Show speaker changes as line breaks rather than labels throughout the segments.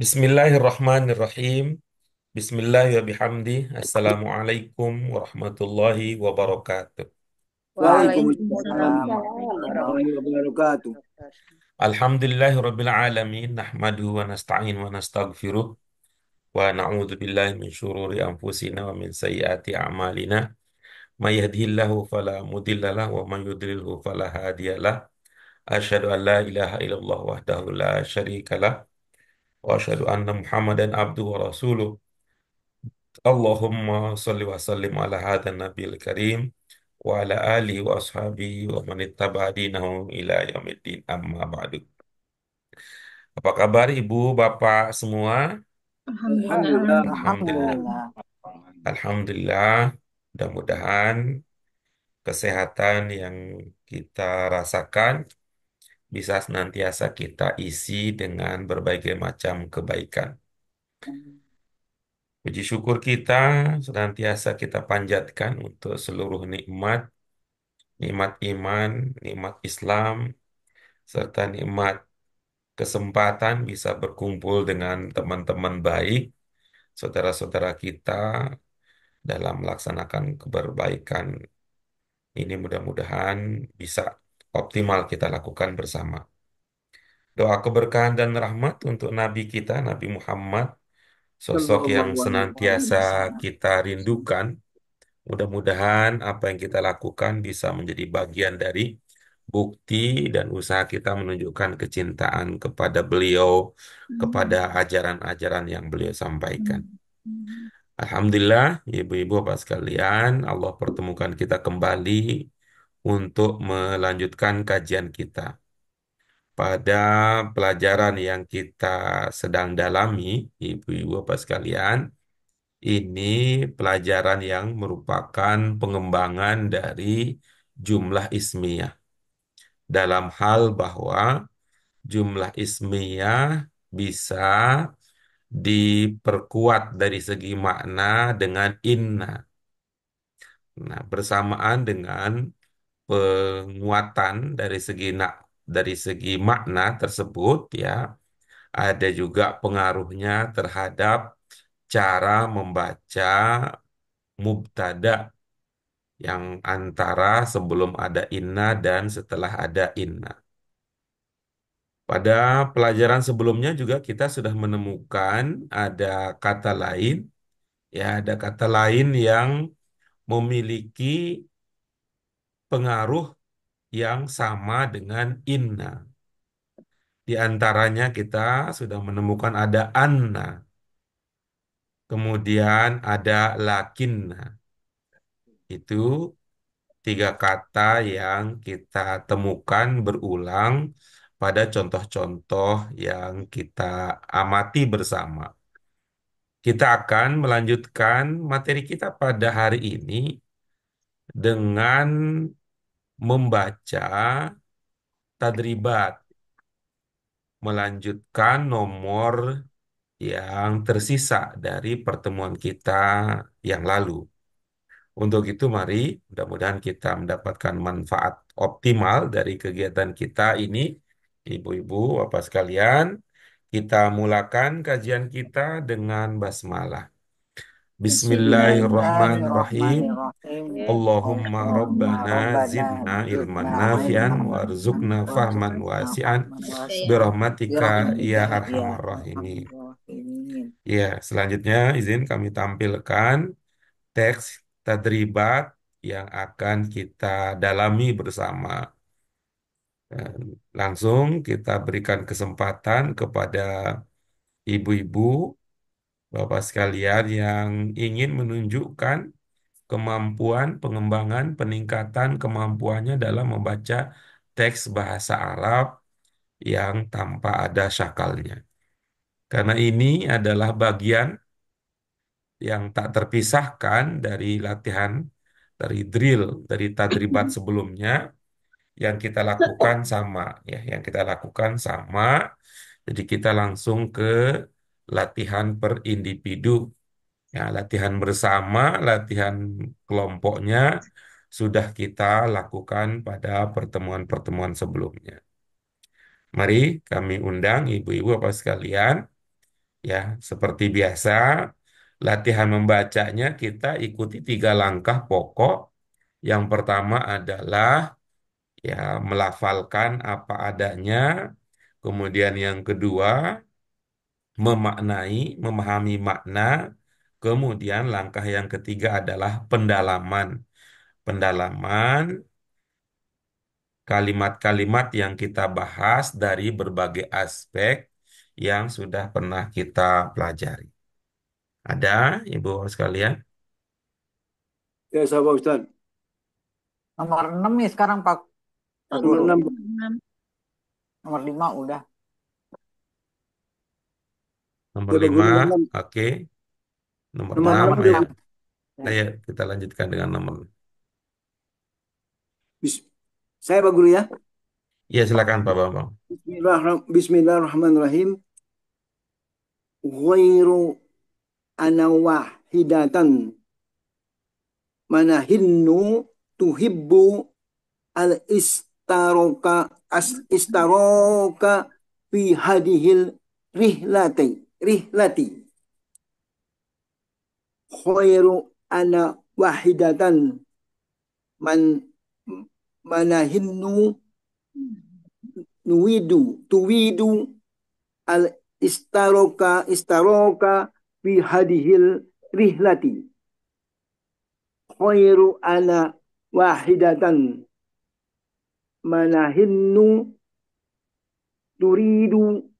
بسم الله الرحمن الرحيم بسم الله وبحمده السلام عليكم ورحمة الله وبركاته
وعليكم السلام ورحمة الله الله وبركاته
الحمد لله رب العالمين نحمده ونستعين ونستغفره ونعوذ بالله من شرور أنفسنا ومن سيئات أعمالنا من يهده الله فلا مضل له ومن يضلله فلا هادي له أشهد أن لا إله إلا الله وحده لا شريك له وأشهد أن محمدا عبده ورسوله اللهم صل وسلم على هذا النبي الكريم وعلى آله وأصحابه ومن اتبع دينه إلى يوم الدين أما بعد Apa kabar Ibu, Bapak semua?
Alhamdulillah. Alhamdulillah.
Alhamdulillah. Mudah-mudahan kesehatan yang kita rasakan bisa senantiasa kita isi dengan berbagai macam kebaikan. Hmm. Puji syukur kita senantiasa kita panjatkan untuk seluruh nikmat, nikmat iman, nikmat Islam, serta nikmat kesempatan bisa berkumpul dengan teman-teman baik, saudara-saudara kita dalam melaksanakan keberbaikan ini mudah-mudahan bisa optimal kita lakukan bersama. Doa keberkahan dan rahmat untuk Nabi kita, Nabi Muhammad, sosok yang senantiasa kita rindukan. Mudah-mudahan apa yang kita lakukan bisa menjadi bagian dari bukti dan usaha kita menunjukkan kecintaan kepada beliau, hmm. kepada ajaran-ajaran yang beliau sampaikan. Hmm. Alhamdulillah, ibu-ibu, bapak sekalian, Allah pertemukan kita kembali untuk melanjutkan kajian kita. Pada pelajaran yang kita sedang dalami, Ibu-ibu apa sekalian, ini pelajaran yang merupakan pengembangan dari jumlah ismiyah. Dalam hal bahwa jumlah ismiyah bisa diperkuat dari segi makna dengan inna. Nah, bersamaan dengan penguatan dari segi nak dari segi makna tersebut ya ada juga pengaruhnya terhadap cara membaca mubtada yang antara sebelum ada inna dan setelah ada inna. Pada pelajaran sebelumnya juga kita sudah menemukan ada kata lain ya ada kata lain yang memiliki pengaruh yang sama dengan inna. Di antaranya kita sudah menemukan ada anna. Kemudian ada lakinna. Itu tiga kata yang kita temukan berulang pada contoh-contoh yang kita amati bersama. Kita akan melanjutkan materi kita pada hari ini dengan membaca tadribat, melanjutkan nomor yang tersisa dari pertemuan kita yang lalu. Untuk itu mari mudah-mudahan kita mendapatkan manfaat optimal dari kegiatan kita ini, ibu-ibu, apa sekalian. Kita mulakan kajian kita dengan basmalah. Bismillahirrahmanirrahim. Allahumma rabbana zidna ilman nafi'an warzuqna fahman wasi'an birahmatika ya arhamar rahimin. Ya, selanjutnya izin kami tampilkan teks tadribat yang akan kita dalami bersama. Dan ya, langsung kita berikan kesempatan kepada ibu-ibu Bapak sekalian yang ingin menunjukkan kemampuan pengembangan peningkatan kemampuannya dalam membaca teks bahasa Arab yang tanpa ada syakalnya. Karena ini adalah bagian yang tak terpisahkan dari latihan, dari drill, dari tadribat sebelumnya yang kita lakukan sama ya, yang kita lakukan sama. Jadi kita langsung ke latihan per individu, ya, latihan bersama, latihan kelompoknya sudah kita lakukan pada pertemuan-pertemuan sebelumnya. Mari kami undang ibu-ibu apa sekalian, ya seperti biasa latihan membacanya kita ikuti tiga langkah pokok. Yang pertama adalah ya melafalkan apa adanya. Kemudian yang kedua memaknai, memahami makna. Kemudian langkah yang ketiga adalah pendalaman. Pendalaman kalimat-kalimat yang kita bahas dari berbagai aspek yang sudah pernah kita pelajari. Ada, Ibu sekalian?
Ya, sahabat Ustaz. Nomor
6 nih sekarang, Pak. Nomor 6. Nomor 5 udah.
Nomor Jadi lima, oke. Okay. Nomor, nomor enam, ayo. Nah, ya. Ayo kita lanjutkan dengan nomor.
Saya Pak Guru ya?
Ya silakan Pak Bambang.
Bismillahirrahmanirrahim. Ghairu anawah hidatan manahinnu tuhibbu al istaroka as istaroka fi hadihil rihlati rihlati khairu ana wahidatan man manahinnu nuwidu tuwidu al istaroka istaroka fi hadihil rihlati khairu ana wahidatan manahinnu turidu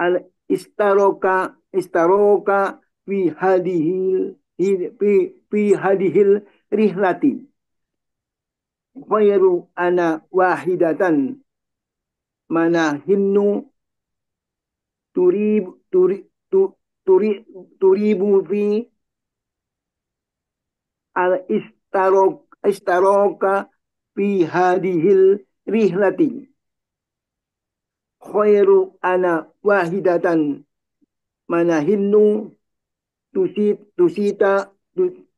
al istaroka istaroka fi hadihil fi, hadihil rihlati khairu ana wahidatan mana hinnu turib turi turi turibu fi al istarok istaroka fi hadihil rihlati khairu ana wahidatan hinnu tusit tusita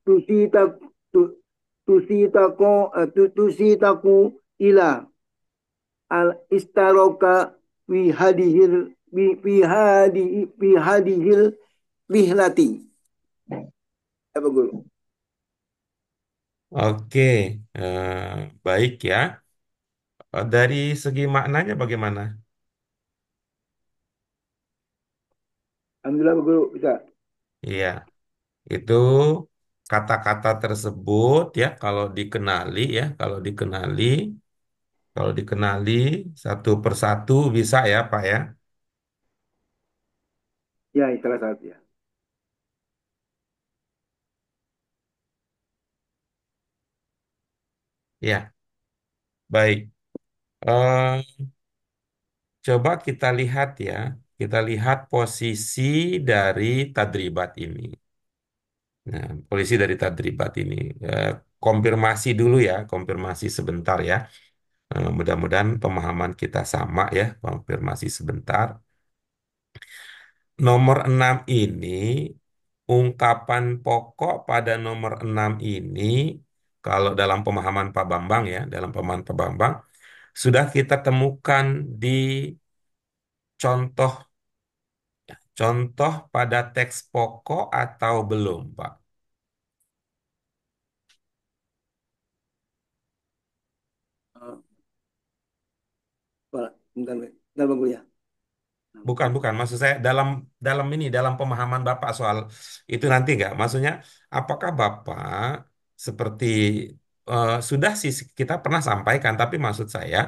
tusita tusita ko tusita eh, ku ila al istaroka fi hadihil fi hadi fi hadihil bihlati apa guru
Oke, uh, baik ya. Eh, dari segi maknanya bagaimana?
Alhamdulillah Bu Guru bisa.
Iya. Itu kata-kata tersebut ya kalau dikenali ya, kalau dikenali kalau dikenali satu persatu bisa ya, Pak ya. Ya, salah satu ya. Ya, baik. Uh, coba kita lihat ya kita lihat posisi dari tadribat ini. Nah, posisi dari tadribat ini. Eh, konfirmasi dulu ya, konfirmasi sebentar ya. Eh, mudah-mudahan pemahaman kita sama ya, konfirmasi sebentar. Nomor 6 ini, ungkapan pokok pada nomor 6 ini, kalau dalam pemahaman Pak Bambang ya, dalam pemahaman Pak Bambang, sudah kita temukan di contoh contoh pada teks pokok atau belum, Pak? Bukan, eh, bentar Bukan, bukan. Maksud saya dalam dalam ini dalam pemahaman Bapak soal itu nanti nggak? Maksudnya apakah Bapak seperti uh, sudah sih kita pernah sampaikan, tapi maksud saya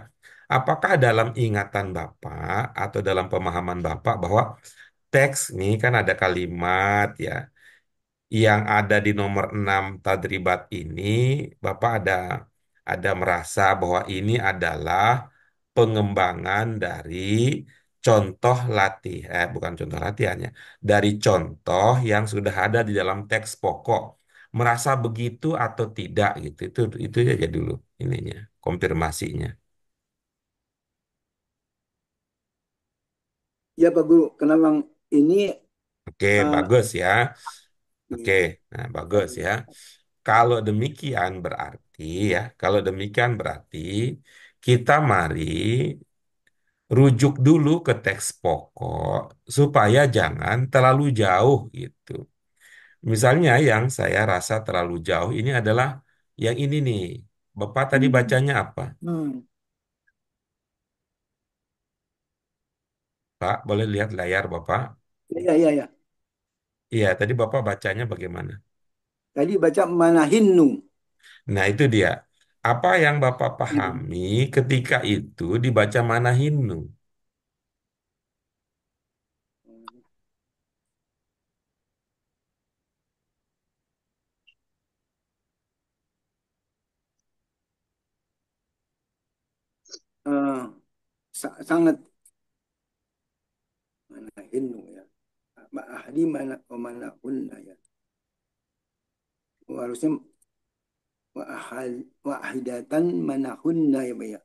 Apakah dalam ingatan Bapak atau dalam pemahaman Bapak bahwa teks ini kan ada kalimat ya yang ada di nomor 6 tadribat ini Bapak ada ada merasa bahwa ini adalah pengembangan dari contoh latih eh bukan contoh latihannya dari contoh yang sudah ada di dalam teks pokok merasa begitu atau tidak gitu itu itu aja dulu ininya konfirmasinya
Ya Pak Guru, karena memang ini
Oke, uh, bagus ya. Oke, iya. nah bagus ya. Kalau demikian berarti ya, kalau demikian berarti kita mari rujuk dulu ke teks pokok supaya jangan terlalu jauh gitu. Misalnya yang saya rasa terlalu jauh ini adalah yang ini nih. Bapak tadi hmm. bacanya apa? Hmm. Pak, boleh lihat layar Bapak? Iya, iya, iya. Iya, tadi Bapak bacanya bagaimana?
Tadi baca manahinnu.
Nah, itu dia. Apa yang Bapak hmm. pahami ketika itu dibaca manahinnu?
Uh, sa- sangat mana hinu ya ma ahli mana mana hunna ya harusnya wa ahal wa ahidatan mana hunna ya ya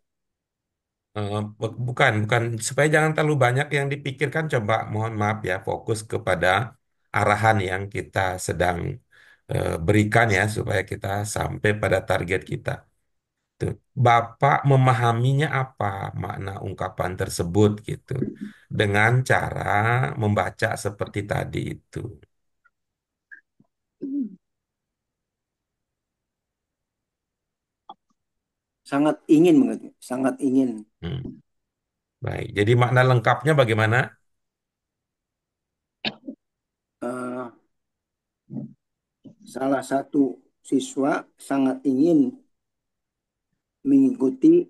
eh, bukan bukan supaya jangan terlalu banyak yang dipikirkan coba mohon maaf ya fokus kepada arahan yang kita sedang eh, berikan ya supaya kita sampai pada target kita gitu. Bapak memahaminya apa makna ungkapan tersebut gitu dengan cara membaca seperti tadi itu.
Sangat ingin mengerti, sangat ingin. Hmm.
Baik, jadi makna lengkapnya bagaimana?
Eh, salah satu siswa sangat ingin mengikuti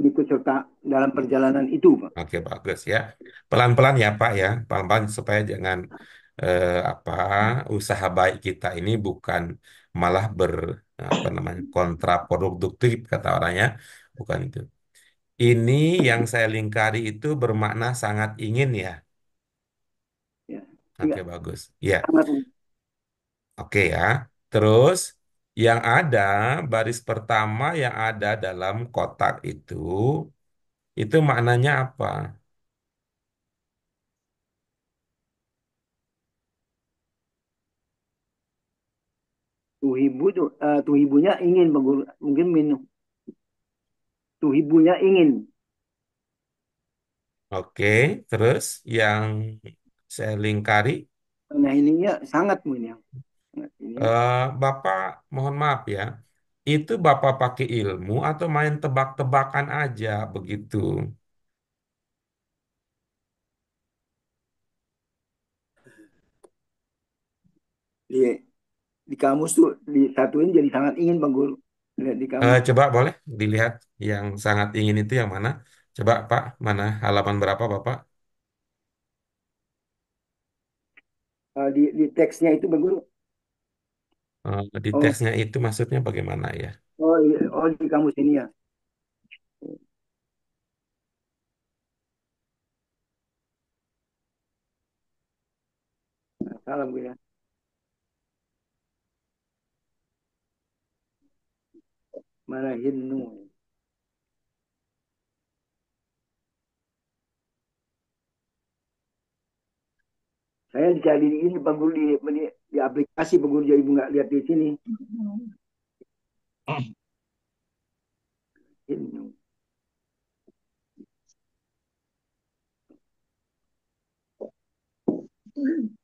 ikut serta dalam perjalanan
itu, Pak. Oke, bagus ya. Pelan-pelan ya, Pak ya. Pelan-pelan supaya jangan eh, apa usaha baik kita ini bukan malah ber apa namanya kontraproduktif kata orangnya, bukan itu. Ini yang saya lingkari itu bermakna sangat ingin ya. Oke, okay, bagus. Ya. Oke ya. ya. ya. Terus yang ada baris pertama yang ada dalam kotak itu, itu maknanya apa?
Tuhibu tuh eh, tuhibunya ingin mungkin minum. Tuhibunya ingin.
Oke, terus yang saya lingkari.
Nah ya sangat mulia.
Uh, Bapak, mohon maaf ya. Itu Bapak pakai ilmu atau main tebak-tebakan aja begitu?
Di, di kamus tuh disatuin jadi sangat ingin Bang Guru. Lihat di kamus. kamus. Eh,
coba boleh dilihat yang sangat ingin itu yang mana? Coba Pak, mana halaman berapa Bapak?
Uh, di, di teksnya itu Bang Guru
Eh, di Oh, tesnya itu maksudnya bagaimana ya?
oh, iya. oh di kamus ini ya. Salam gue ya. hindu Saya jadi ini Pak di- di aplikasi pengguru jadi ibu nggak lihat di sini.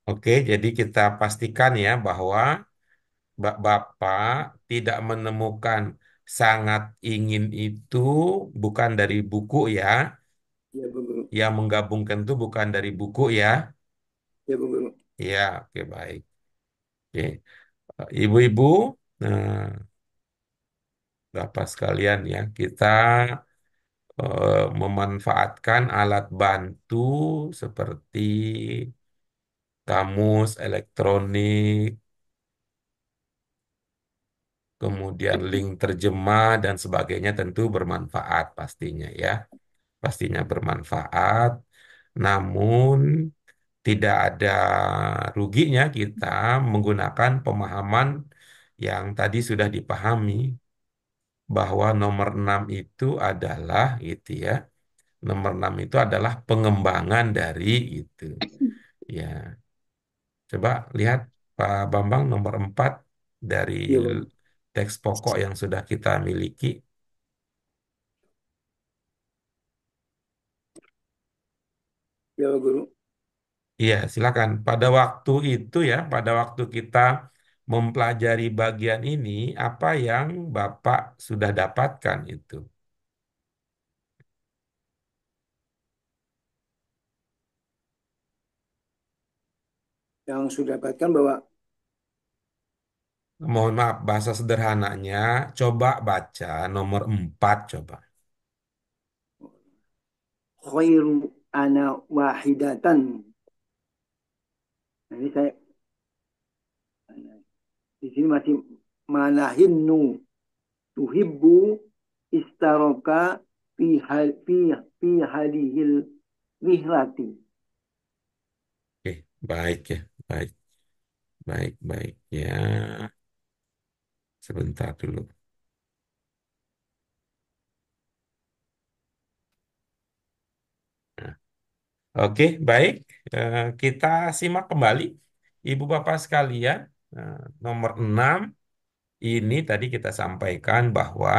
Oke, jadi kita pastikan ya bahwa Bapak tidak menemukan sangat ingin itu bukan dari buku ya. Ya, Bu Guru. Yang menggabungkan itu bukan dari buku ya. Ya, Bu Guru. Ya, oke baik. Oke, eh, ibu-ibu, nah, Bapak sekalian ya, kita eh, memanfaatkan alat bantu seperti kamus elektronik, kemudian link terjemah dan sebagainya tentu bermanfaat pastinya ya. Pastinya bermanfaat. Namun tidak ada ruginya kita menggunakan pemahaman yang tadi sudah dipahami bahwa nomor enam itu adalah gitu ya. Nomor enam itu adalah pengembangan dari itu. Ya. Coba lihat Pak Bambang nomor empat dari iya, teks pokok yang sudah kita miliki. Ya, Guru. Iya, silakan. Pada waktu itu ya, pada waktu kita mempelajari bagian ini, apa yang Bapak sudah dapatkan itu? Yang sudah dapatkan bahwa Mohon maaf, bahasa sederhananya, coba baca nomor empat, coba.
khairu ana wahidatan ini saya di sini masih manahinnu tuhibbu istaroka fi hal fi fi halihil mihlati.
Oke, baik ya, baik. Baik, baik ya. Sebentar dulu. Nah, oke, okay, baik. Eh, kita simak kembali, Ibu Bapak sekalian, eh, nomor 6 ini tadi kita sampaikan bahwa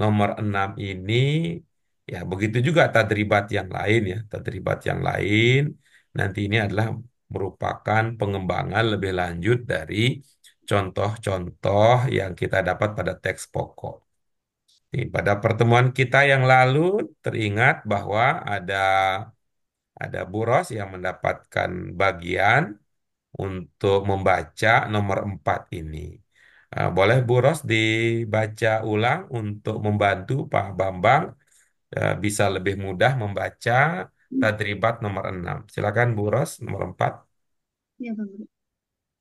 nomor 6 ini ya begitu juga tadribat yang lain ya, tadribat yang lain nanti ini adalah merupakan pengembangan lebih lanjut dari contoh-contoh yang kita dapat pada teks pokok. Pada pertemuan kita yang lalu teringat bahwa ada ada Buros yang mendapatkan bagian untuk membaca nomor 4 ini. Nah, boleh Buros dibaca ulang untuk membantu Pak Bambang eh, bisa lebih mudah membaca tadribat nomor 6. Silakan Buros nomor 4.
Ya, Pak Guru.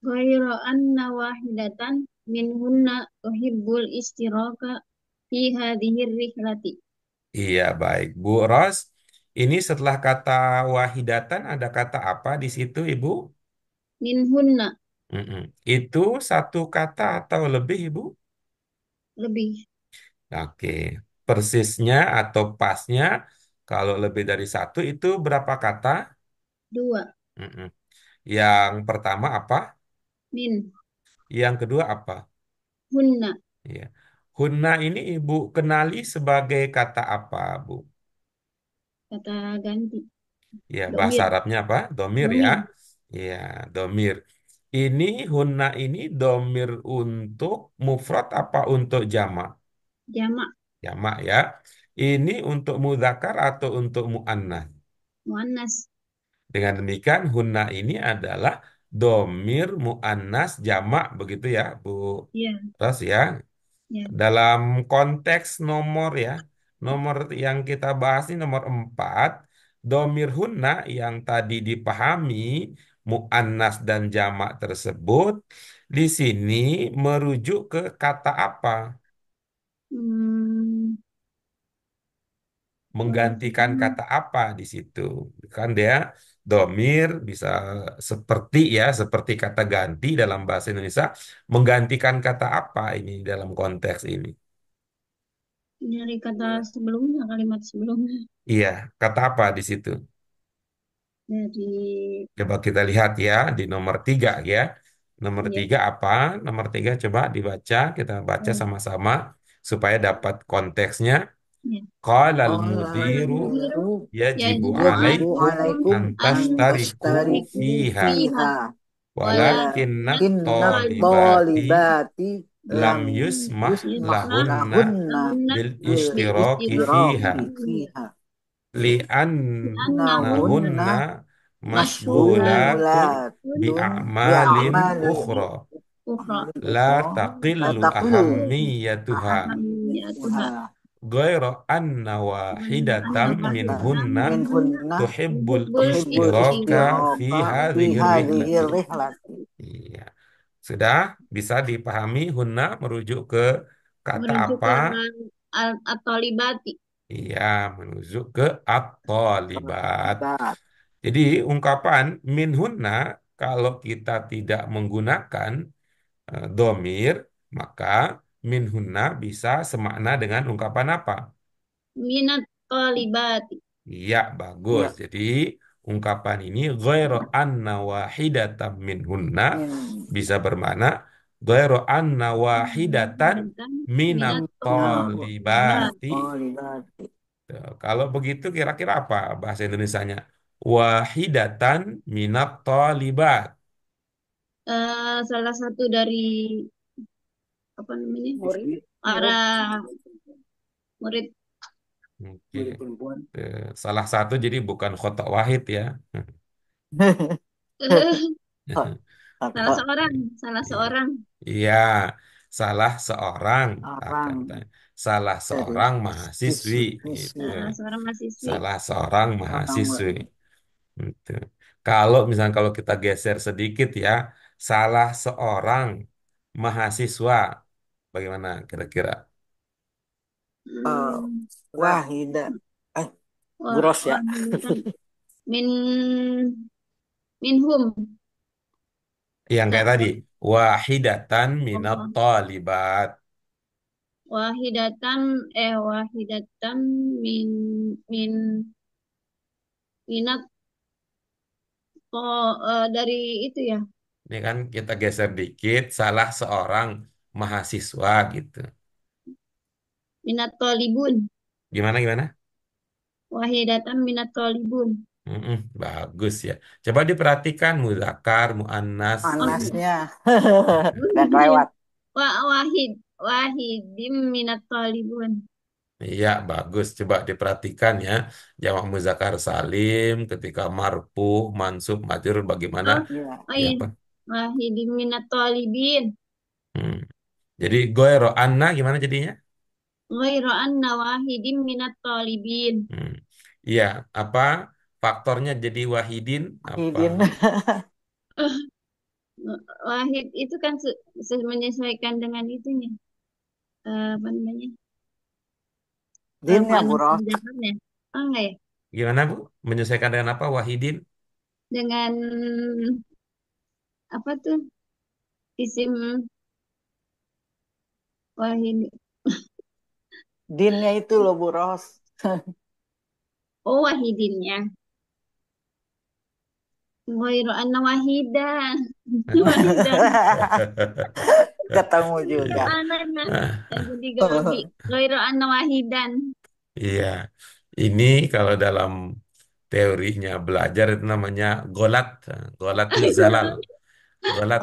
Ghairu anna wahidatan minhunna uhibbul istiraka fi hadhihi rihlati.
Iya, baik. Bu Ros, ini setelah kata wahidatan ada kata apa di situ, Ibu?
Minhunna.
Mm-mm. Itu satu kata atau lebih, Ibu? Lebih. Oke. Persisnya atau pasnya, kalau lebih dari satu itu berapa kata? Dua. Mm-mm. Yang pertama apa? Min. Yang kedua apa? Hunna. Ya. Hunna ini Ibu kenali sebagai kata apa, Bu?
kata ganti.
Ya, domir. bahasa Arabnya apa? Domir, ya. domir. ya. Ya, domir. Ini hunna ini domir untuk mufrad apa untuk jamak? Jamak. Jamak ya. Ini untuk muzakar atau untuk muannas?
Muannas.
Dengan demikian hunna ini adalah domir muannas jamak begitu ya, Bu. Iya. Terus ya. ya. Dalam konteks nomor ya nomor yang kita bahas ini nomor empat domir hunna yang tadi dipahami muannas dan jamak tersebut di sini merujuk ke kata apa?
Hmm.
Menggantikan hmm. kata apa di situ? Kan dia domir bisa seperti ya seperti kata ganti dalam bahasa Indonesia menggantikan kata apa ini dalam konteks ini?
Nyari kata iya. sebelumnya, kalimat sebelumnya.
Iya, kata apa di situ?
Dari
Coba kita lihat ya di nomor tiga ya. Nomor Iya. tiga apa? Nomor tiga coba dibaca, kita baca Ya. sama-sama supaya dapat konteksnya. ya. Qalal mudiru Al-mudiru yajibu yajibu alaikum antas tariku fiha
walakin
nak tolibati lam yusmah lahunna bil ishtiraki fiha li'annahunna mashghulatun bi'amalin ukhra
la taqillu ahammiyatuha
غير أن واحدة منهن تحب الاشتراك في هذه الرحلة. Sudah bisa dipahami hunna merujuk ke kata merujuk apa?
atau libati
Iya, merujuk ke atau libat Jadi ungkapan min hunna kalau kita tidak menggunakan uh, domir, maka min hunna bisa semakna dengan ungkapan apa?
Minat libati
Iya, bagus. Ya. Jadi ungkapan ini ghairu anna wahidatan minhunna iya. bisa bermakna ghairu anna iya. wahidatan minat talibati kalau begitu kira-kira apa bahasa Indonesianya wahidatan minat talibat
uh, eh, salah satu dari apa namanya murid para murid
Oke. perempuan. Salah satu jadi bukan kotak wahid ya. Salah
seorang, salah iya. seorang.
Iya, salah seorang. orang Salah jadi seorang mahasiswi gitu. siswi Salah
seorang mahasiswi. Salah seorang mahasiswi.
Gitu. Kalau misalnya kalau kita geser sedikit ya, salah seorang mahasiswa. Bagaimana kira-kira?
Eh, Wah, ini ah, gross ya. Min minhum.
Yang kayak tadi, wahidatan minat oh. talibat.
Wahidatan eh wahidatan min min minat oh, uh, dari itu ya.
Ini kan kita geser dikit, salah seorang mahasiswa gitu.
Minat tolibun. Gimana, gimana? Wahidatan minat tolibun.
Mm-mm, bagus ya. Coba diperhatikan muzakar, muannas. Panasnya.
Dan lewat. Wa wahid. Wahidim minat tolibun.
Iya, bagus. Coba diperhatikan ya. Jamak muzakkar salim ketika marfu, mansub, majrur bagaimana
Oh, Iya. apa? Wahidim minat
Hmm. Jadi goero anna gimana jadinya?
Ghairu anna wahidin minat talibin. Hmm.
Iya, Hmm. apa faktornya jadi wahidin? Wahidin. Apa?
Wahid itu kan menyesuaikan dengan itunya. Uh, apa namanya? Din ya, Rof. Oh, enggak ya?
Gimana, Bu? Menyesuaikan dengan apa, wahidin?
Dengan apa tuh? Isim Wahidin.
Dinnya itu loh Bu Ros.
oh wahidinnya. Ghairu anna wahida.
Ketemu juga.
Anana. anna ah. wahidan.
Iya. Ini kalau dalam teorinya belajar itu namanya golat. Golat itu zalal. Golat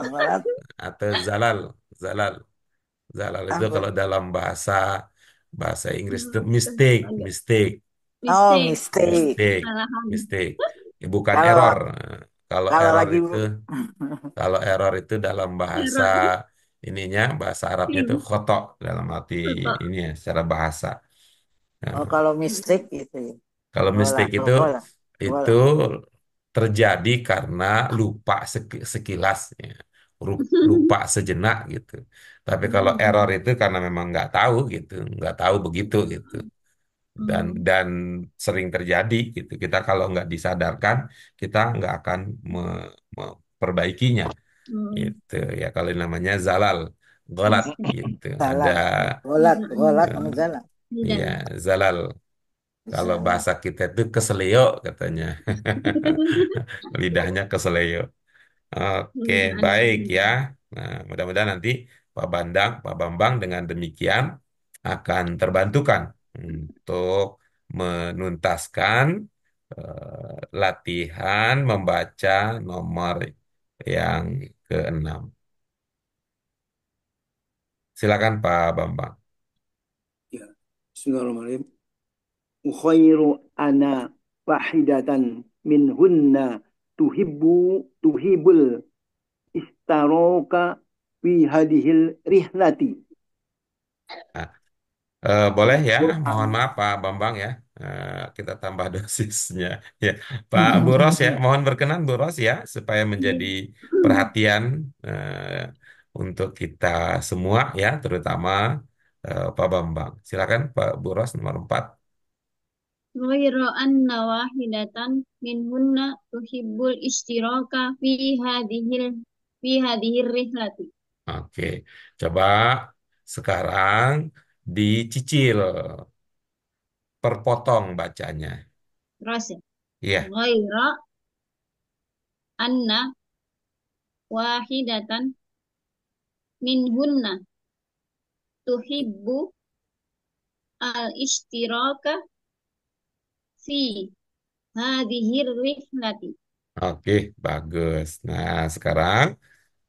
atau zalal. Zalal. Zalal itu kalau dalam bahasa bahasa Inggris itu hmm, mistake, mistake.
Oh, mistake. Mistake. Mistake. Ya, bukan kalau, error.
Kalau, kalau error lagi... itu kalau error itu dalam bahasa ininya bahasa Arabnya hmm. itu khotok dalam arti ini ya secara bahasa. Nah, oh,
kalau mistake itu. Ya.
Kalau mistake itu bola. itu terjadi karena lupa sekilas ya. lupa sejenak gitu. Tapi kalau hmm. error itu karena memang nggak tahu gitu, nggak tahu begitu gitu. Dan hmm. dan sering terjadi gitu. Kita kalau nggak disadarkan, kita nggak akan memperbaikinya. Hmm. Gitu ya kalau namanya zalal, golat gitu. Ada golat, golat sama
zalal. Iya, iya.
zalal. Kalau bahasa kita itu keseleo katanya. Lidahnya keseleo. Oke, Hmm, baik ya. Nah, mudah-mudahan nanti Pak Bandang, Pak Bambang dengan demikian akan terbantukan untuk menuntaskan uh, latihan membaca nomor yang keenam. Silakan Pak Bambang.
Ya. Bismillahirrahmanirrahim. Ukhairu ana wahidatan minhunna tuhibbu tuhibul istaroka fi hadhil rihlati.
Nah, eh, boleh ya, mohon maaf Pak Bambang ya. Eh, kita tambah dosisnya. Ya, Pak Bu Ros ya, mohon berkenan Bu Ros ya supaya menjadi perhatian eh, untuk kita semua ya, terutama eh, Pak Bambang. Silakan Pak Bu Ros nomor 4
ghaira anna wahidatan minhunna tuhibbul istiraka fi hadhil fi hadhil rihlati.
Oke, coba sekarang dicicil perpotong bacanya. Terus Iya. Yeah.
Ghaira anna wahidatan minhunna tuhibbu al-istiraka si hadhihi rihlati.
Oke, bagus. Nah, sekarang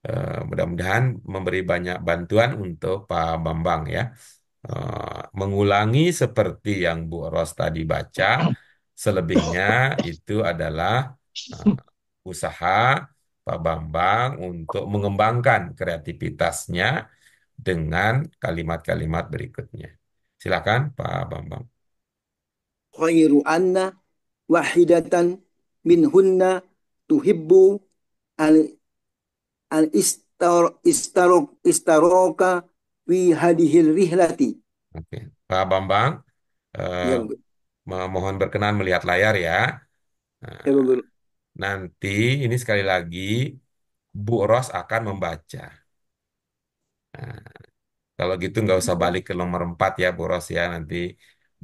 uh, mudah-mudahan memberi banyak bantuan untuk Pak Bambang ya. Uh, mengulangi seperti yang Bu Ros tadi baca, selebihnya itu adalah uh, usaha Pak Bambang untuk mengembangkan kreativitasnya dengan kalimat-kalimat berikutnya. Silakan Pak Bambang
khairu anna wahidatan min hunna tuhibbu al al istar istarok istaroka wi hadhil rihlati. Oke,
okay. Pak Bambang uh, ya, mohon berkenan melihat layar ya. Nah, ya, bu. nanti ini sekali lagi Bu Ros akan membaca. Nah, kalau gitu nggak usah balik ke nomor 4 ya Bu Ros ya nanti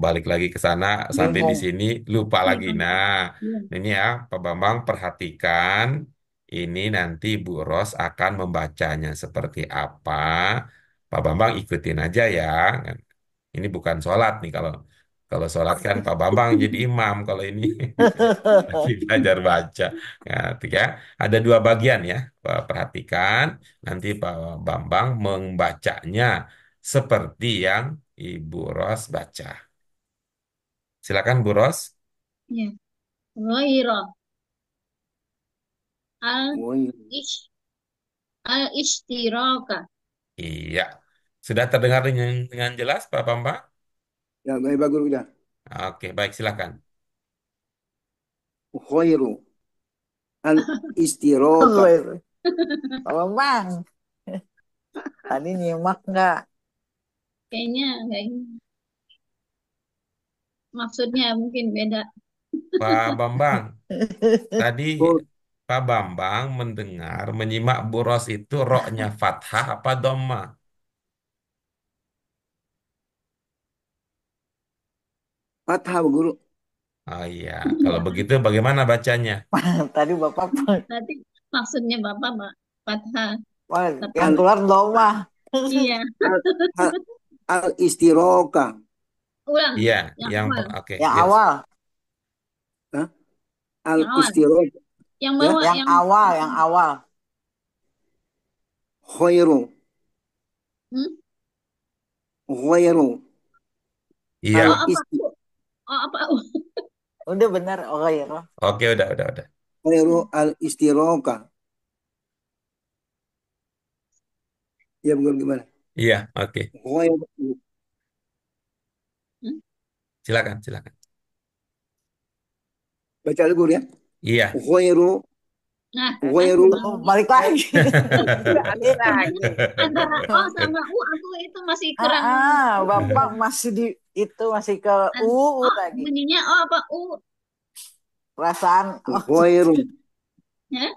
balik lagi ke sana sampai di iya. sini lupa iya, lagi. Nah, iya. ini ya Pak Bambang perhatikan ini nanti Bu Ros akan membacanya seperti apa. Pak Bambang ikutin aja ya. Ini bukan sholat nih kalau kalau sholat kan Pak Bambang jadi imam kalau ini
nanti
belajar baca. Ya, ada dua bagian ya. Perhatikan nanti Pak Bambang membacanya seperti yang Ibu Ros baca. Silakan Bu Ros.
Ya. Ghairah. Al ish al ishtiraka.
Iya. Sudah terdengar dengan, dengan jelas Pak Bambang?
Ya, baik Pak Guru ya.
Oke, baik silakan. Khairu
al istiraka.
Pak Bambang. Tadi nyimak nggak?
Kayaknya enggak maksudnya mungkin beda.
Pak Bambang, tadi Pak Bambang mendengar, menyimak buros itu roknya fathah apa doma? Fathah, Guru. Oh iya, kalau begitu bagaimana bacanya? Tadi Bapak
Tadi maksudnya Bapak Pak fathah. Wah,
yang keluar doma.
Iya. Al,
al istiroka ulang. Iya, yang yang awal. oke. Okay, Yang yes. awal.
huh? Al Yang awal. Yang Ya, yang yang awal, yang awal.
Khairu, hmm? khairu Iya. Oh, apa? Oh, apa? Udah benar, khairu
Oke, udah, udah, udah.
khairu al istiroka. Ya bukan gimana?
Iya, oke. Khairu Silakan, silakan. Baca libur ya. Iya.
Ghairu Nah, balik lagi.
Iya, balik lagi. Antara O sama U aku itu masih ah, kurang. Ah, Bapak
masih di itu masih ke nah, U, U oh, lagi.
Bunyinya O oh, apa U?
Perasaan
oh. Ghairu. Hah?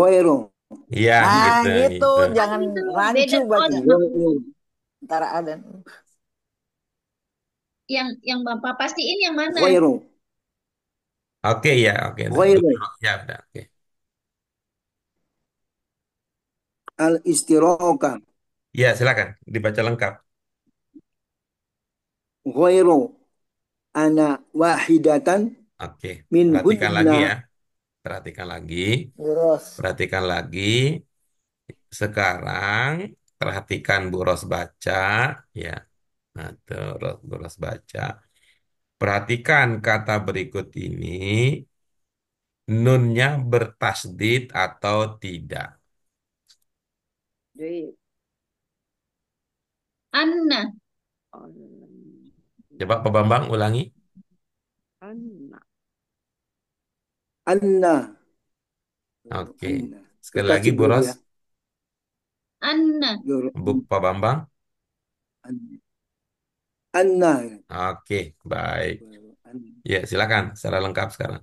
Ghairu. Iya, nah, gitu, gitu. gitu.
Jangan gitu. rancu baca.
Antara A dan U yang yang Bapak pastiin yang mana? غيره
Oke ya, oke. غيره Ya, udah, oke.
istiroka.
Ya, silakan dibaca lengkap.
Wairo Anak wahidatan.
Oke, perhatikan lagi ya. Perhatikan lagi, Buros. perhatikan lagi. Sekarang perhatikan Bu Ros baca ya. Nah, terus baca. Perhatikan kata berikut ini nunnya bertasdid atau tidak. Anna. Coba Pak Bambang ulangi.
Anna. Anna.
Oke. Sekali lagi Bu Ros. Ya. Anna. Bu Pak Bambang.
Anna. Anna.
Oke, baik. Ya, silakan secara lengkap sekarang.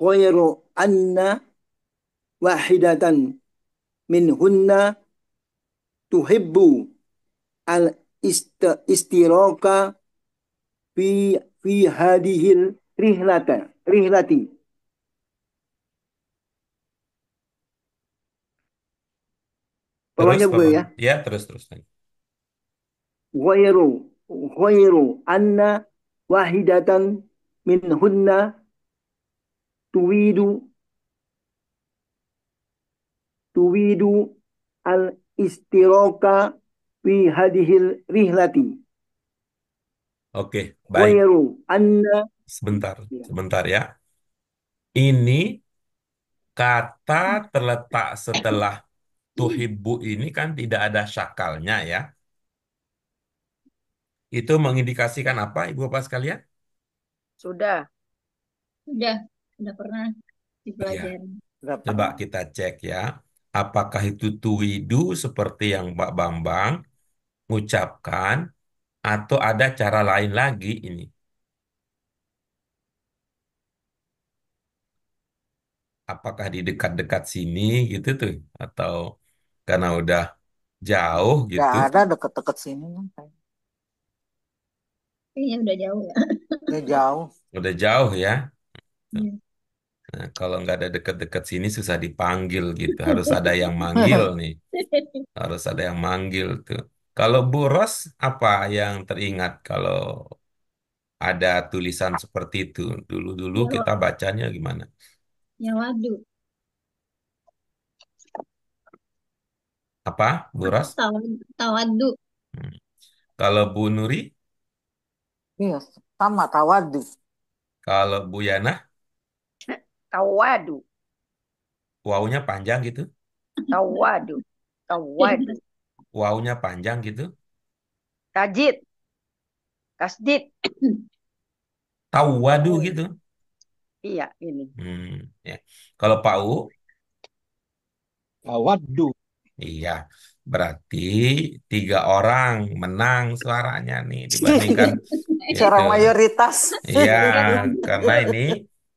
Khairu anna wahidatan minhunna tuhibbu al istiroka istiraka fi fi hadhil rihlata rihlati Bawahnya gue ya.
Ya, terus terus.
Ghairu ghairu anna wahidatan min hunna tuwidu tuwidu al istiroka fi hadhil rihlati.
Oke, okay, baik. Ghairu anna sebentar, ya. sebentar ya. Ini kata terletak setelah tuhibbu ini kan tidak ada syakalnya ya. Itu mengindikasikan apa Ibu Bapak sekalian?
Sudah.
Sudah, sudah pernah dipelajari.
Ya. Coba kita cek ya. Apakah itu tuwidu seperti yang Pak Bambang ucapkan atau ada cara lain lagi ini? apakah di dekat-dekat sini gitu tuh atau karena udah jauh gitu. gitu. ada deket-deket sini kan.
Ini udah jauh ya.
Udah jauh. Udah jauh ya. Iya. Nah, kalau nggak ada deket-deket sini susah dipanggil gitu. Harus ada yang manggil nih. Harus ada yang manggil tuh. Kalau Bu Ros, apa yang teringat kalau ada tulisan seperti itu? Dulu-dulu kita bacanya gimana? Ya waduh. Apa, Bu
tawadu. Hmm.
Kalau Bu Nuri,
Iya,
sama tawadu.
kalau Bu Yana,
Tawadu.
wawunya panjang gitu.
Tawadu. Tawadu. Iya.
Wawunya panjang gitu.
Tajid. Tasdid.
Tawadu gitu. Iya, ini. Hmm, ya. Kalau Pak U, tawadu Iya, berarti tiga orang menang suaranya nih dibandingkan Suara gitu.
mayoritas. Iya, karena ini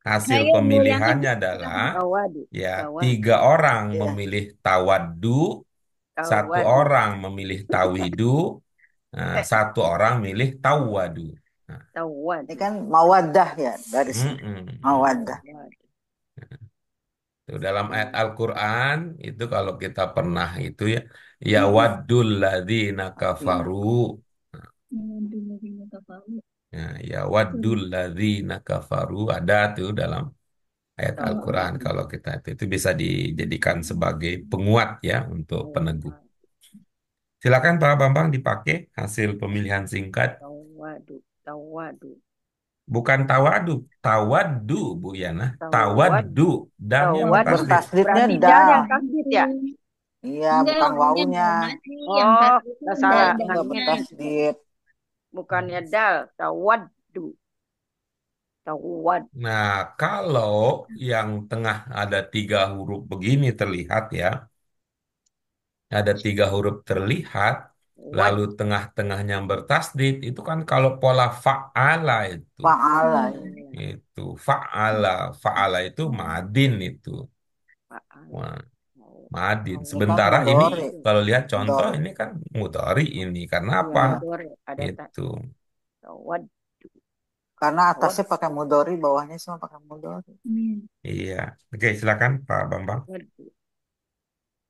hasil nah, pemilihannya kan adalah tawadu. ya tawadu. tiga orang ya. memilih tawadu,
tawadu, satu orang
memilih tawidu, eh, eh. satu orang milih tawadu.
Nah. Tawadu.
Ini kan mawadah ya dari mm -mm. mawadah.
Gitu. Dalam ayat Al-Quran itu kalau kita pernah itu ya, ya hmm. waddul ladhina kafaru. Ya, ya waddul ladhina kafaru ada tuh dalam ayat Al-Quran kalau kita itu, itu bisa dijadikan sebagai penguat ya untuk iya. peneguh. Silakan pak Bambang dipakai hasil pemilihan singkat.
Tawadu, tawadu.
Bukan tawadu, tawadu Bu Yana. Tawadu. dan tawadu. Tasdirnya da.
Yang tasdid ya. Iya, bukan wawunya.
Oh, salah. Enggak Bukannya hmm. dal, tawadu. tawadu.
Nah, kalau yang tengah ada tiga huruf begini terlihat ya, ada tiga huruf terlihat, lalu tengah-tengahnya bertasdid itu kan kalau pola fa'ala itu
fa'ala ya.
itu fa'ala fa'ala itu madin itu Wah, madin sementara ini kalau lihat contoh ini kan mudori ini karena iya, apa itu
karena atasnya pakai mudori bawahnya semua pakai mudori
hmm.
iya oke silakan Pak Bambang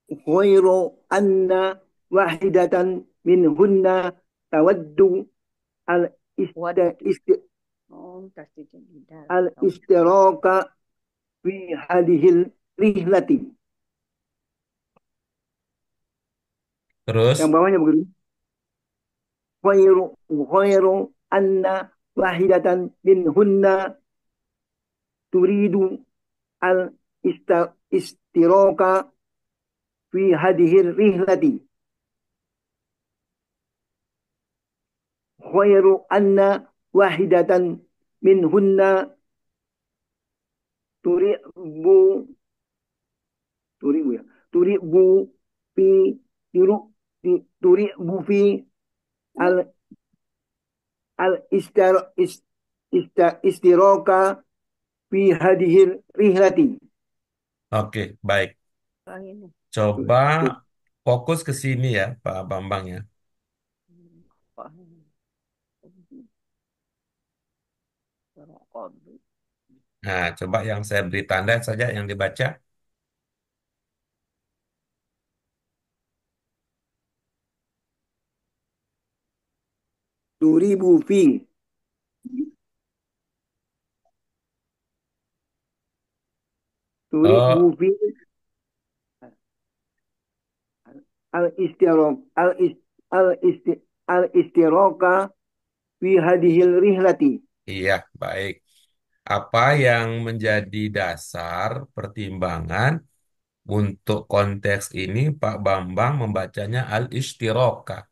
Ghairu anna wahidatan minhunna tawaddu al ista, isti, oh, al istiraka fi hadhil rihlati. Terus yang bawahnya begini. Khairu khairu anna wahidatan minhunna turidu al istiraka fi hadhil rihlati ghairu anna wahidatan minhunna turibu turibu ya turibu fi turu turibu fi al al istar ist, istiroka fi hadhir rihlati oke
okay, baik coba fokus ke sini ya Pak Bambang ya Nah, coba yang saya beri tanda saja yang dibaca.
Turibu fing. Oh, al istirahat. al ist al isti al istiroka fi hadhil rihlati.
iya, baik apa yang menjadi dasar pertimbangan untuk konteks ini Pak Bambang membacanya al-ishtiroka.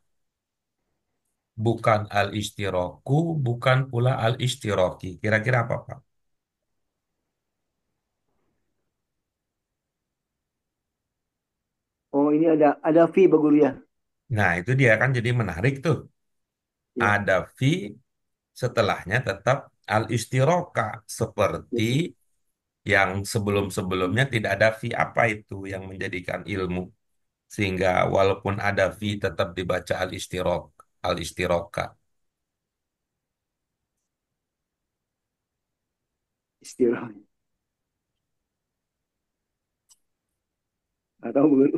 Bukan al-ishtiroku, bukan pula al-ishtiroki. Kira-kira apa Pak?
Oh ini ada ada fi ya?
Nah itu dia kan jadi menarik tuh. Ya. Ada fi setelahnya tetap al-istiroka seperti yang sebelum-sebelumnya tidak ada fi apa itu yang menjadikan ilmu sehingga walaupun ada fi tetap dibaca al-istirok al-istiroka
istirahat atau belum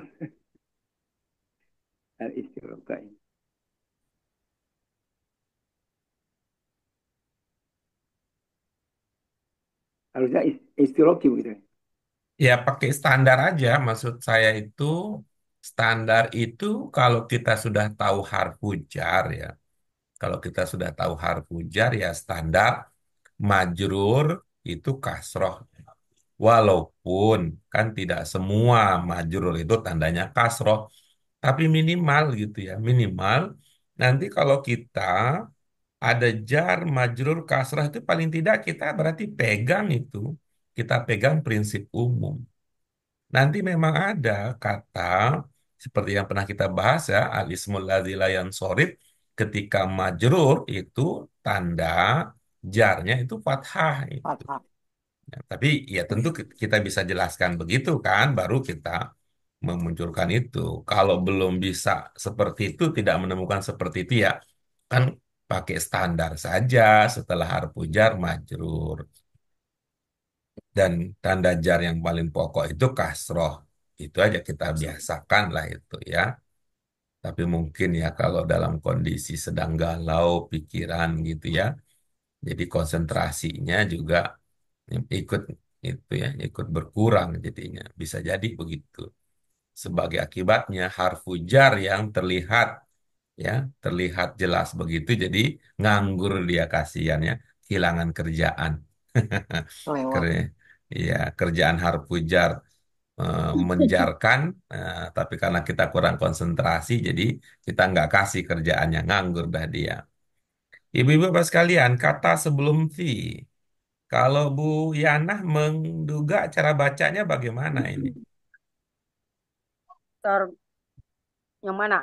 al-istiroka ini harusnya istirahat begitu ya?
ya pakai standar aja maksud saya itu standar itu kalau kita sudah tahu harf jar ya kalau kita sudah tahu harf jar ya standar majrur itu kasroh walaupun kan tidak semua majrur itu tandanya kasroh tapi minimal gitu ya minimal nanti kalau kita ada jar, majrur, kasrah itu paling tidak kita berarti pegang itu, kita pegang prinsip umum. Nanti memang ada kata seperti yang pernah kita bahas ya, alismul yang sorib, ketika majrur itu tanda jarnya itu fathah itu. Fathah. Ya, tapi ya tentu kita bisa jelaskan begitu kan, baru kita memunculkan itu. Kalau belum bisa seperti itu, tidak menemukan seperti itu ya, kan pakai standar saja setelah harfu jar majrur. Dan tanda jar yang paling pokok itu kasroh. Itu aja kita biasakan lah itu ya. Tapi mungkin ya kalau dalam kondisi sedang galau pikiran gitu ya. Jadi konsentrasinya juga ikut itu ya, ikut berkurang jadinya. Bisa jadi begitu. Sebagai akibatnya harfu jar yang terlihat ya terlihat jelas begitu jadi nganggur dia kasihan ya kehilangan kerjaan ya kerjaan harpujar eh, menjarkan eh, tapi karena kita kurang konsentrasi jadi kita nggak kasih kerjaannya nganggur dah dia ibu-ibu bapak sekalian kata sebelum fi kalau Bu Yana menduga cara bacanya bagaimana ini? Yang mana?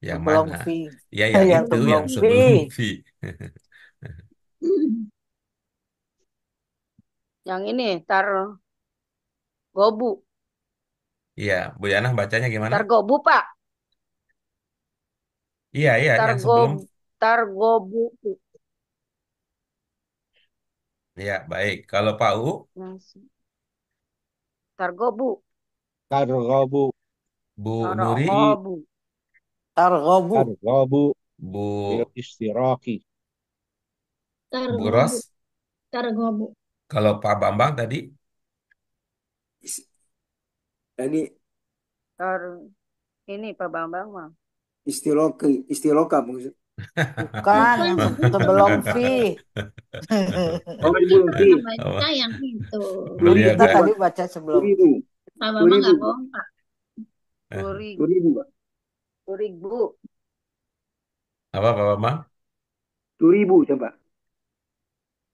Yang Long mana? V. Ya, yang Yang itu, yang sebelum sebelum V. V.
Yang ini gobu.
Iya, Bu Yana bacanya gimana? tar gobu Pak. Iya, iya, yang sebelum.
tar gobu,
Iya, baik. Kalau Pak U,
tar gobu,
tar gobu, Bu Nuri, Norogobu. Targhabu. Targhabu bu istiraki. Targhabu. Buras.
Targhabu.
Kalau Pak Bambang tadi ini
Tar ini Pak Bambang mah.
Istiroki, istiroka maksud. Bukan, sebelum fi. Oh, sebelum fi. Baca
yang itu. Belum kita tadi
baca sebelum.
Pak Bambang nggak bohong, Pak. Duri. Duri, Pak ribu.
Apa, apa, ma Dua ribu coba.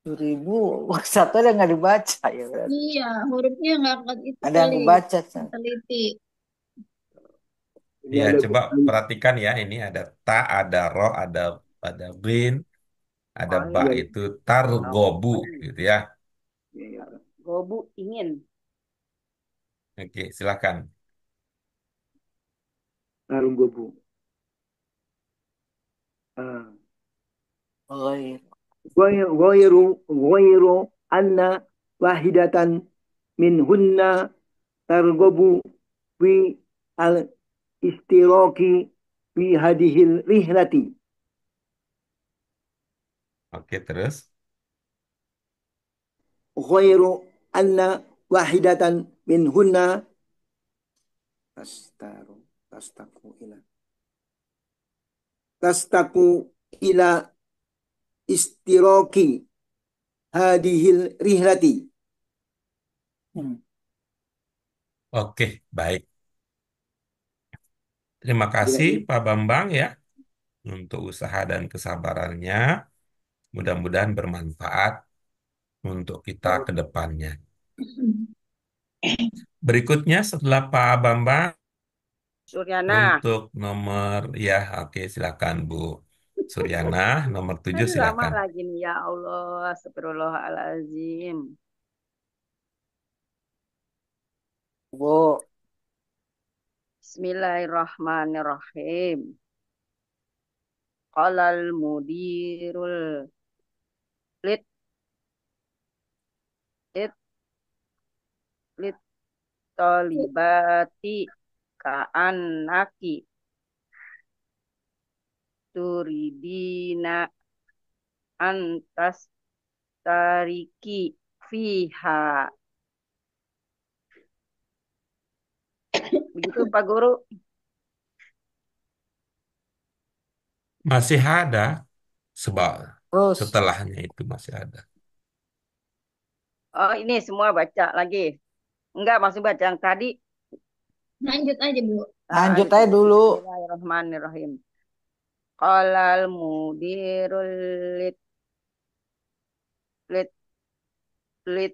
Dua ribu, satu ada nggak dibaca ya
Iya, hurufnya nggak itu Ada yang dibaca. Teliti.
Ini Ya, coba bukan perhatikan ya. Ini ada ta, ada ro, ada ada bin, ada ba itu tar targobu gitu ya. Iya, iya.
Gobu ingin.
Oke, silakan.
Larung gobu. Ah. Ghoiru ghoiru anna wahidatan min hunna targobu bi al istiroki bi hadihil rihlati.
Oke, terus.
Ghoiru anna wahidatan min hunna astaro tastaku ila tastaku ila istiroki hadihil rihlati. Hmm.
Oke, baik. Terima kasih ya. Pak Bambang ya untuk usaha dan kesabarannya. Mudah-mudahan bermanfaat untuk kita ke depannya. Hmm. Berikutnya setelah Pak Bambang
Suryana. Untuk
nomor, ya, oke, silakan Bu Suryana. Nomor tujuh, Aduh, kan lama silakan.
lagi nih ya Allah. Astagfirullahalazim. Bu, Bismillahirrahmanirrahim. Qalal mudirul lit lit lit talibati ka'annaki turidina antas tariki fiha begitu Pak Guru
masih ada sebab Terus. setelahnya itu masih ada
oh ini semua baca lagi enggak masih baca yang tadi Lanjut aja, Bu.
Lanjut aja dulu.
Bismillahirrahmanirrahim. Qalal mudirul lit lit lit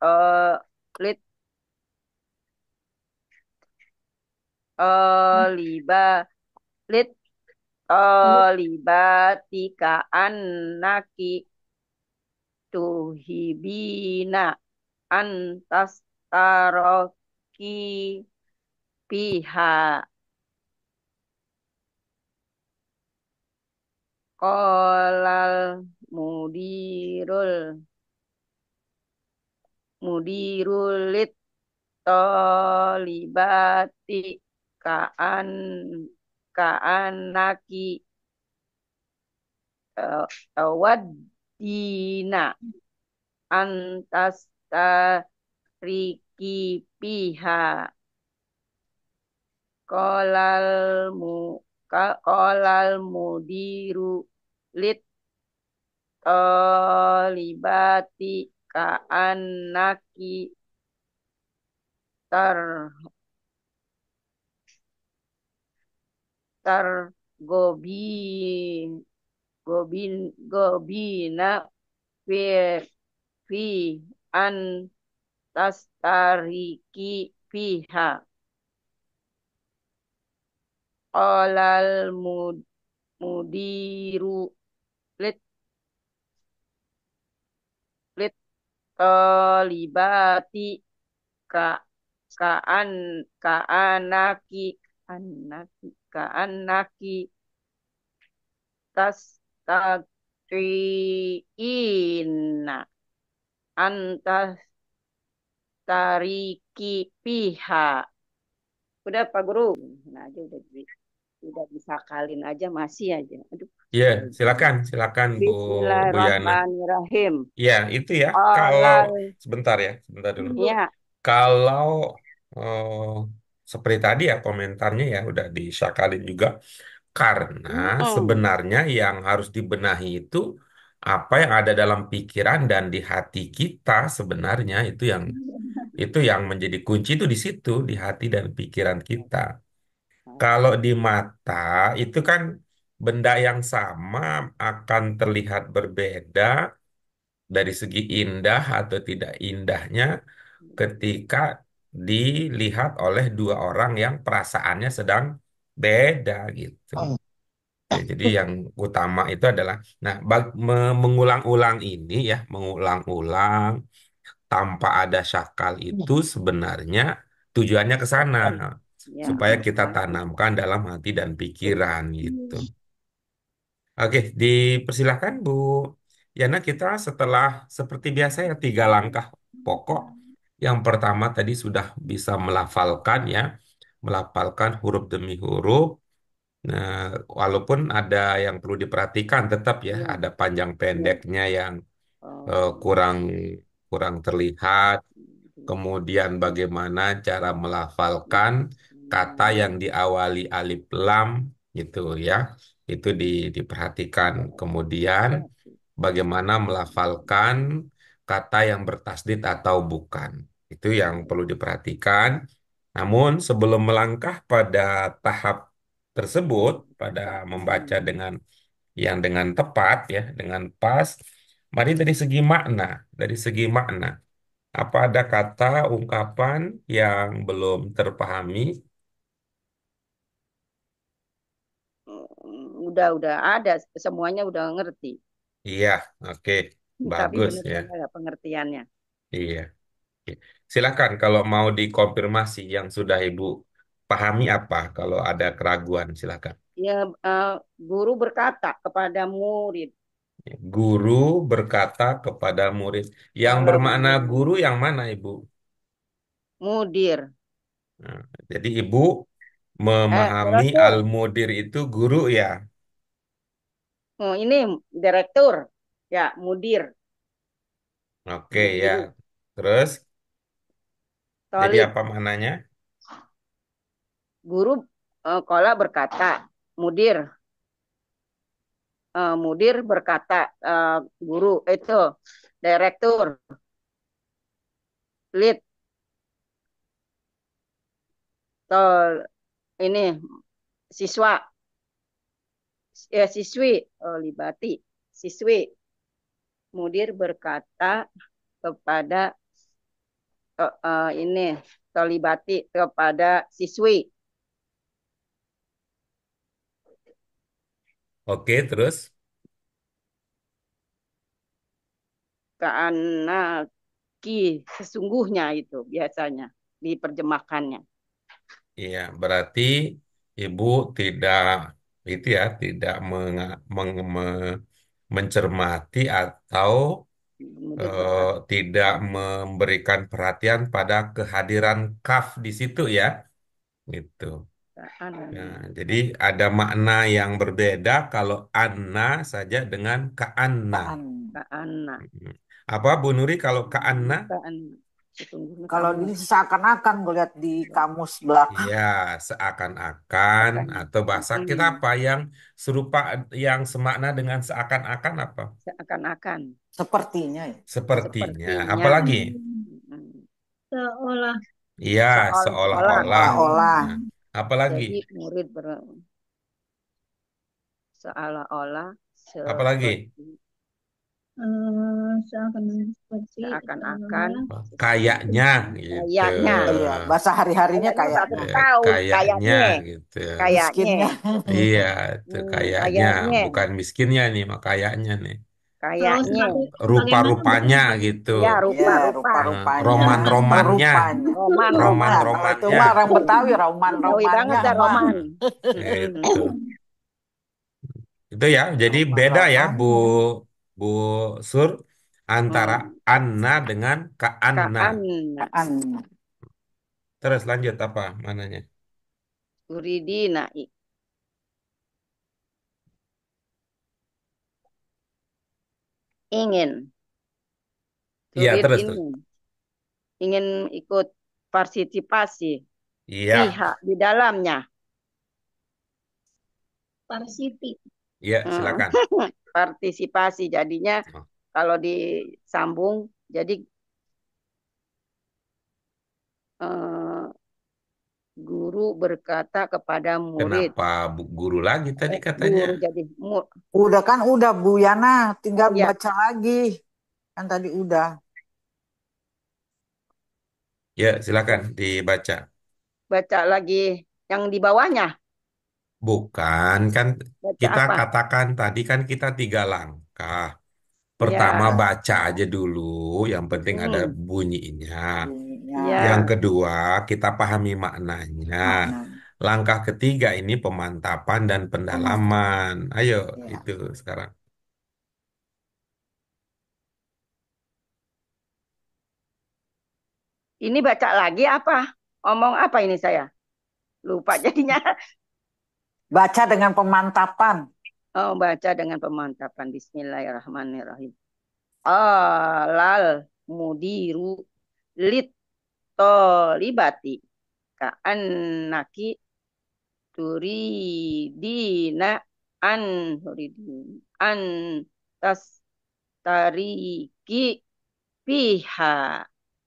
uh, lit uh, liba lit uh, liba tika anaki tuhibina antas taroki Pihak. Kolal mudirul. Mudirulit tolibati kaan kaanaki tawadina antas riki pihak kolalmu mu kolal mudiru lit tolibati kaanaki tar tar gobi gobin gobina fi fi an tastariki fiha Olal mud mudiru lit lit talibati eh, ka kaan kaanaki anaki kaanaki tas tatriina antas tariki pihak udah Pak Guru nah aja udah tidak kalin aja masih aja. Aduh.
Ya, yeah, silakan, silakan Bu Bu Yana. Bismillahirrahmanirrahim. Ya, itu ya. Oh, kalau sebentar ya, sebentar dulu. Yeah. Kalau oh, seperti tadi ya komentarnya ya udah disakalin juga karena hmm. sebenarnya yang harus dibenahi itu apa yang ada dalam pikiran dan di hati kita sebenarnya itu yang itu yang menjadi kunci itu di situ di hati dan pikiran kita. Kalau di mata itu kan benda yang sama akan terlihat berbeda dari segi indah atau tidak indahnya ketika dilihat oleh dua orang yang perasaannya sedang beda gitu. Oh. Ya, jadi yang utama itu adalah, nah mengulang-ulang ini ya, mengulang-ulang tanpa ada syakal itu hmm. sebenarnya tujuannya ke sana ya. supaya kita tanamkan dalam hati dan pikiran hmm. gitu. Oke, dipersilahkan Bu Yana kita setelah seperti biasa ya tiga langkah pokok. Yang pertama tadi sudah bisa melafalkan ya, melafalkan huruf demi huruf. Nah, walaupun ada yang perlu diperhatikan tetap ya, ya. ada panjang ya. pendeknya yang uh, kurang kurang terlihat hmm. kemudian bagaimana cara melafalkan, kata yang diawali alif lam gitu ya itu di, diperhatikan kemudian iya bagaimana melafalkan kata yang bertasdid atau bukan itu yang perlu diperhatikan namun sebelum melangkah pada tahap tersebut pada membaca dengan yang dengan tepat ya dengan pas mari dari segi makna dari segi makna apa ada kata ungkapan yang belum terpahami
udah udah ada semuanya udah ngerti.
Iya, oke. Hmm, tapi Bagus ya.
ya. pengertiannya.
Iya. Oke. Silakan kalau mau dikonfirmasi yang sudah Ibu pahami apa kalau ada keraguan silakan.
Ya, uh, guru berkata kepada murid,
ya, Guru berkata kepada murid, yang "Para bermakna murid, guru yang mana Ibu?
mudir.
Nah, jadi Ibu eh, memahami eh, al-mudir itu guru ya.
Oh ini direktur ya mudir
oke okay, ya terus Solid. jadi apa maknanya
guru uh, eh, kola berkata mudir uh, mudir berkata uh, guru itu direktur lead tol ini siswa Ya siswi oh, libati siswi mudir berkata kepada uh, uh, ini terlibati kepada siswi
Oke, terus?
Karena ki sesungguhnya itu biasanya diperjemahkannya.
Iya, berarti ibu tidak itu ya tidak meng, meng, me, mencermati atau eh, tidak memberikan perhatian pada kehadiran kaf di situ ya itu. nah, jadi ada makna yang berbeda kalau anna saja dengan kaanna -anna. apa Bu Nuri kalau kaanna -anna.
Kalau
ini seakan-akan gue di iya. kamus belakang.
Iya, seakan-akan atau bahasa kita apa yang serupa yang semakna dengan seakan-akan apa?
Seakan-akan.
Sepertinya ya. Sepertinya. Apalagi?
Seolah. Iya, seolah-olah. Seolah-olah. Nah, apalagi? murid ber... Seolah-olah. Apalagi? Uh, eh, seakan seperti akan akan
kayaknya gitu. Kayaknya. Iya,
bahasa hari-harinya kayak eh, kayaknya,
kayaknya gitu.
Kayaknya.
Iya, itu hmm, kayaknya. bukan miskinnya nih, mak kayaknya nih.
Kayaknya rupa-rupanya gitu. Ya, iya, rupa-rupa.
Roman-romannya.
Roman-romannya.
Itu orang
Betawi, roman-romannya. banget ya, roman.
Gitu.
Itu ya, jadi beda ya, Bu Bu Sur antara hmm. Anna dengan Kak Anna. Terus lanjut apa mananya?
Uridi naik. Ingin. Iya, terus, ingin. terus. Ingin ikut partisipasi.
Iya. Pihak
di dalamnya. Partisipasi.
Iya, silakan.
Partisipasi jadinya kalau disambung jadi uh, guru berkata kepada murid.
Kenapa bu, guru lagi tadi eh, katanya? Guru
jadi mur
udah kan udah Bu Yana, tinggal ya. baca
lagi. Kan tadi udah.
Ya, silakan dibaca.
Baca lagi yang di bawahnya.
Bukan, kan Baca kita apa? katakan tadi kan kita tiga langkah.
Ya. Pertama
baca aja dulu, yang penting ada Hmm. bunyinya.
Ya. Yang
kedua, kita pahami maknanya. Makna. Langkah ketiga ini pemantapan dan pendalaman. Ayo, ya. itu sekarang.
Ini baca lagi apa? Omong apa ini saya? Lupa jadinya. Baca dengan pemantapan. Oh, baca dengan pemantapan. Bismillahirrahmanirrahim. Alal mudiru lit tolibati ka'annaki turidina an turidin an tas tariki piha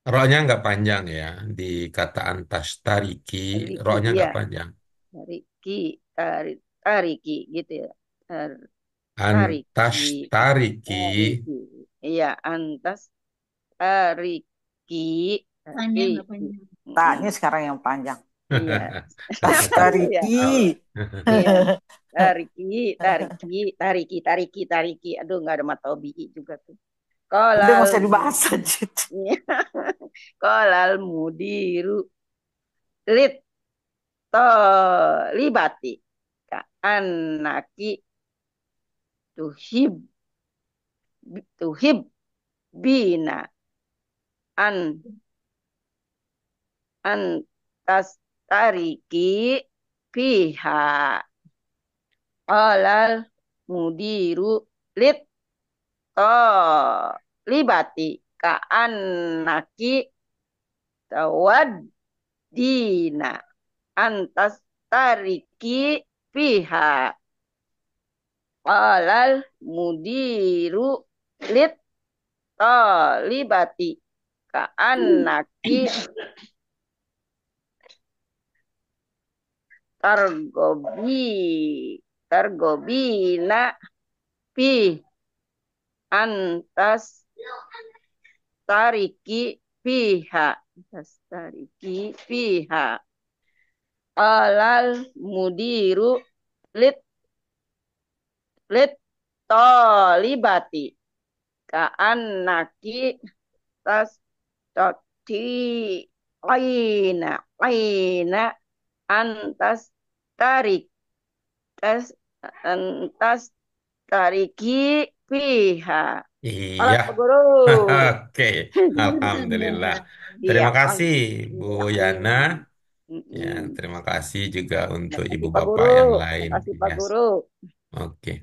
Rohnya nggak panjang ya di kataan tas tariki, tariki roknya nggak iya. panjang.
Tariki tariki gitu ya. Tar,
Antas tariki.
Iya, antas tariki. Tanya tariki. Taknya sekarang yang panjang.
Iya. Ya? Tariki. Iya.
Tariki, tariki, tariki, tariki, tariki. Aduh, nggak ada mata obi juga tuh. Kalau mau usah dibahas aja. Kolal mudiru lit to libati annaki tuhib tuhib bina an an tariki piha alal mudiru lit to libati kaannaki dina antas tariki fiha. Qalal mudiru lit talibati ka'annaki targobi targobina pi antas tariki pihak antas tariki piha alal mudiru lit lit tolibati kaan naki tas toti aina aina antas tarik tas antas tariki piha
Iya. guru. Oke, Alhamdulillah. Iya, Terima kasih Bu Yana. Ya, terima kasih juga Terima ya, untuk ibu kasih bapak Guru. yang ya, lain.
kasih Pak Ya, Guru.
oke.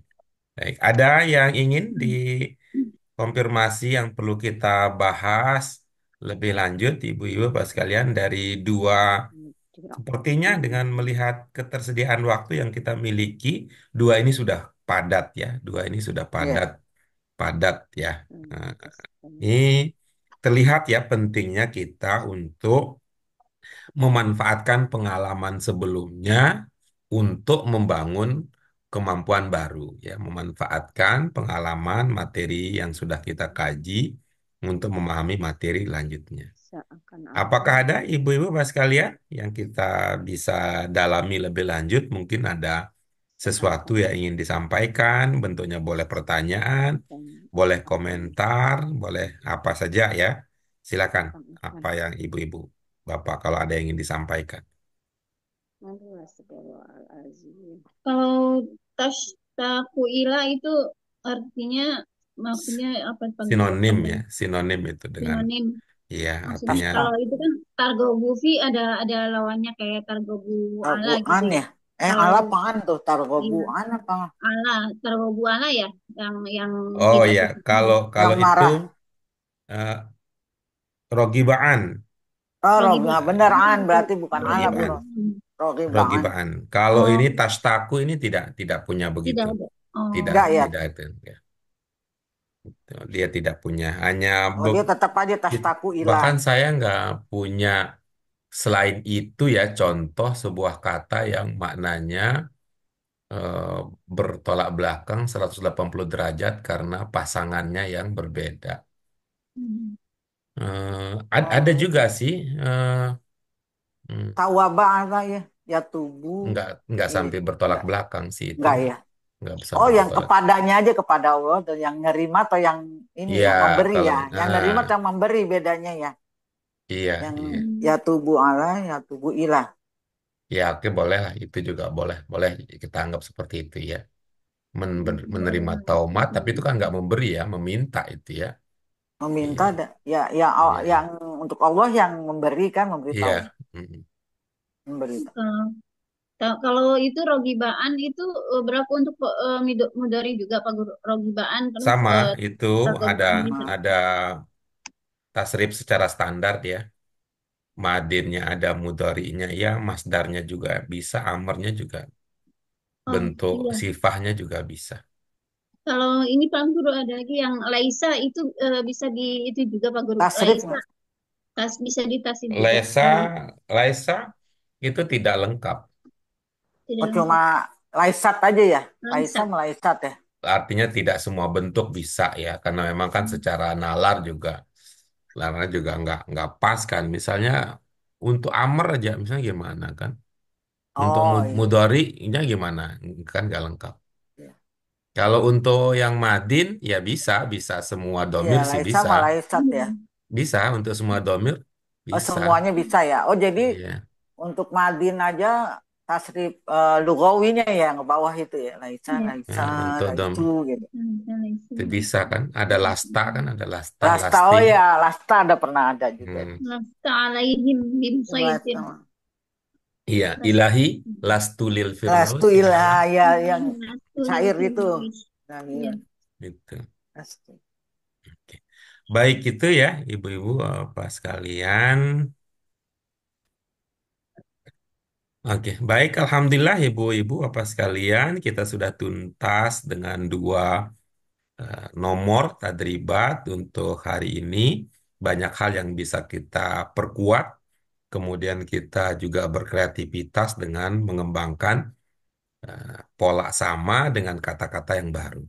Baik, ada yang ingin dikonfirmasi yang perlu kita bahas lebih lanjut, ibu-ibu, bapak sekalian, dari dua Sepertinya dengan melihat ketersediaan waktu yang kita miliki, dua ini sudah padat ya, dua ini sudah iya. padat, padat ya. Nah, ini terlihat ya pentingnya kita untuk memanfaatkan pengalaman sebelumnya untuk membangun kemampuan baru ya memanfaatkan pengalaman materi yang sudah kita kaji untuk memahami materi lanjutnya. Apakah ada ibu-ibu mas kalian yang kita bisa dalami lebih lanjut? Mungkin ada sesuatu yang ingin disampaikan, bentuknya boleh pertanyaan, boleh komentar, boleh apa saja ya. Silakan apa yang ibu-ibu Bapak kalau ada yang ingin disampaikan.
Kalau tas takuila itu artinya maksudnya apa? Sinonim ya,
sinonim itu dengan sinonim. Iya, artinya kalau
itu kan targobufi ada ada lawannya kayak targobu ala gitu. Ya? ya. Eh, oh. ala pangan tuh? Targobu iya. ala pangan. Ala, targobu ala ya yang yang Oh iya,
kalau kalau itu marah. uh, eh, rogibaan
Oh, benar an berarti bukan Arab.
Rogibaan. Kalau oh. ini tastaku ini tidak tidak punya begitu. Tidak, ada.
oh. tidak, Enggak, ya? tidak
itu. Ya. Dia tidak punya hanya oh, dia
tetap aja tastaku hilang. Bahkan
saya nggak punya selain itu ya contoh sebuah kata yang maknanya eh, bertolak belakang 180 derajat karena pasangannya yang berbeda. Hmm. Uh, ad- ada juga sih, eh, hmm,
ya, ya tubuh nggak
nggak iya. sampai bertolak belakang sih itu, enggak ya. nggak Oh, yang bertolak.
kepadanya aja kepada Allah dan yang nerima atau yang ini Iya, yang memberi kalau ya. Yang ah. nerima atau yang memberi bedanya ya.
iya, Yang iya,
ya tubuh Allah, ya tubuh ilah.
ya oke boleh lah, itu juga boleh, boleh kita anggap seperti itu ya. Men- menerima hmm. taumat, tapi itu kan nggak memberi ya, meminta itu ya
meminta yeah. ya ya yeah. yang untuk Allah yang memberikan memberitahu iya.
yeah. mm memberitahu uh, kalau itu rogibaan itu eh, berlaku untuk uh, eh, mudari juga pak guru rogibaan sama uh, itu ada
ada tasrif secara standar ya madinnya ada mudarinya ya masdarnya juga bisa amarnya juga
oh, bentuk iya.
sifahnya juga bisa
kalau ini Pak Guru ada lagi yang Laisa itu uh, bisa di itu juga Pak Guru. Tasrif. Laisa. Tas bisa di ditasrif. Laisa,
Laisa itu tidak lengkap.
Tidak oh, cuma
Laisat aja ya. Laisa melaisat ya.
Artinya tidak semua bentuk bisa ya, karena memang kan secara nalar juga nalar juga nggak nggak pas kan. Misalnya untuk amr aja misalnya gimana kan? Untuk oh, iya. gimana? Kan nggak lengkap. Kalau untuk yang Madin, ya bisa, bisa semua Ya, domir sih Laisa bisa. Laisat ya. Bisa untuk semua domir, Oh, bisa. semuanya
bisa ya. Oh, jadi Iya, untuk Madin aja tasrif uh, lugawinya ya yang bawah itu ya. Laisa, Iya. Laisa, nah, untuk dom
Laisu gitu. Iya, itu bisa kan. Ada lasta kan, ada lasta, Lasta, oh
ya, Lasta ada pernah ada juga. Hmm.
Lasta alaihim bin ya. Laisa.
Iya, nah, ilahi hmm. lastu lil firdaus.
Lastu ilah ya yang cair iya, itu.
Nah, iya.
iya. Itu. Oke. Baik itu ya ibu-ibu eh, apa sekalian. Oke, baik. Alhamdulillah, ibu-ibu, apa sekalian, kita sudah tuntas dengan dua uh, nomor tadribat untuk hari ini. Banyak hal yang bisa kita perkuat kemudian kita juga berkreativitas dengan mengembangkan eh, pola sama dengan kata-kata yang baru.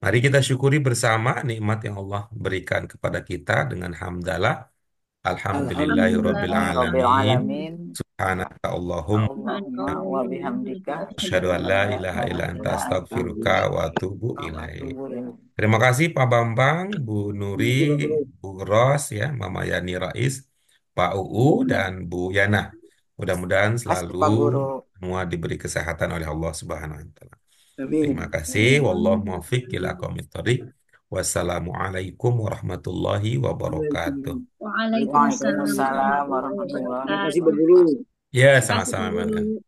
Mari kita syukuri bersama nikmat yang Allah berikan kepada kita dengan hamdalah. Alhamdulillahirrabbilalamin. alamin. Subhanaka Allahumma
wa bihamdika Asyadu an la
ilaha ila anta astagfiruka wa atubu ilaih. Terima kasih Pak Bambang, Bu Nuri, Bu Ros ya, Mama Yani Rais. Pak UU dan Bu Yana. Mudah-mudahan selalu semua diberi kesehatan oleh Allah Subhanahu wa taala. Terima kasih. Wallahu muwaffiq ila aqwamit thoriq. Wassalamualaikum warahmatullahi wabarakatuh.
Waalaikumsalam warahmatullahi wabarakatuh.
Ya, sama-sama.